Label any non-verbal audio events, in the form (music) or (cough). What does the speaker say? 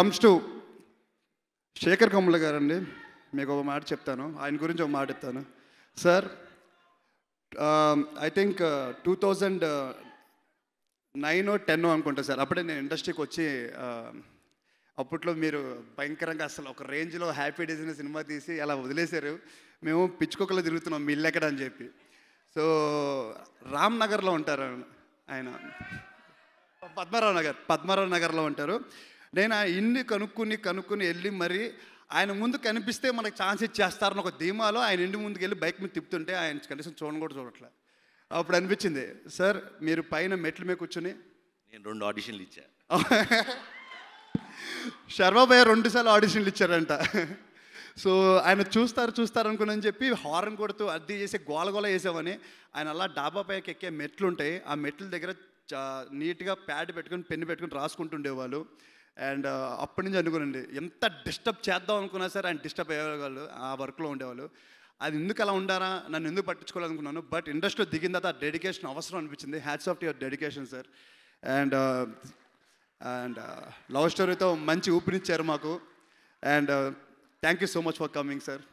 comes to Shekhar Kammula గారండి మీకు ఒక మాట చెప్తాను ఆయన గురించి ఒక మాట చెప్తాను sir I think two thousand nine ten అనుకుంటా సార్ అప్పుడే నేను ఇండస్ట్రీకి వచ్చి um, అప్పట్లో మీరు భయంకరంగా అసలు ఒక రేంజ్లో హ్యాపీ డేస్ అనే సినిమా తీసి అలా వదిలేశారు మేము పిచ్చుకొక్కలో తిరుగుతున్నాం మిల్లు ఎక్కడ అని చెప్పి సో రామ్ నగర్లో ఉంటారు ఆయన పద్మారావు నగర్ పద్మారావు నగర్లో ఉంటారు నేను ఆ ఇన్ని కనుక్కుని కనుక్కుని వెళ్ళి మరి ఆయన ముందు కనిపిస్తే మనకు ఛాన్స్ ఇచ్చేస్తారని ఒక ధీమాలో ఆయన ఇంటి ముందుకు వెళ్ళి బైక్ మీద తిప్పుతుంటే ఆయన కనీసం చూడని కూడా చూడట్లే అప్పుడు అనిపించింది సార్ మీరు పైన మెట్ల మీద కూర్చుని నేను రెండు ఆడిషన్లు ఇచ్చా (laughs) శర్మాబయ్య రెండుసార్లు ఆడిషన్లు ఇచ్చారంట సో ఆయన చూస్తారు చూస్తారు అనుకుని చెప్పి హార్న్ కొడుతూ అద్దె చేసి గోలగోల వేసామని ఆయన అలా డాబా పైకి ఎక్కే మెట్లు ఉంటాయి ఆ మెట్ల దగ్గర నీట్గా ప్యాడ్ పెట్టుకుని పెన్ను పెట్టుకుని రాసుకుంటుండేవాళ్ళు అండ్ అప్పటి నుంచి అనుకోనండి ఎంత డిస్టర్బ్ చేద్దాం అనుకున్నా సరే ఆయన డిస్టర్బ్ అయ్యేవాళ్ళు ఆ వర్క్లో ఉండేవాళ్ళు అది ఎందుకు అలా ఉండారా నన్ను ఎందుకు పట్టించుకోవాలనుకున్నాను బట్ ఇండస్ట్రీలో దిగిన తర్వాత డెడికేషన్ అవసరం అనిపించింది hats off your dedication sir and and love స్టోరీతో మంచి ఊపిరిచ్చారు మాకు and thank you so much for coming sir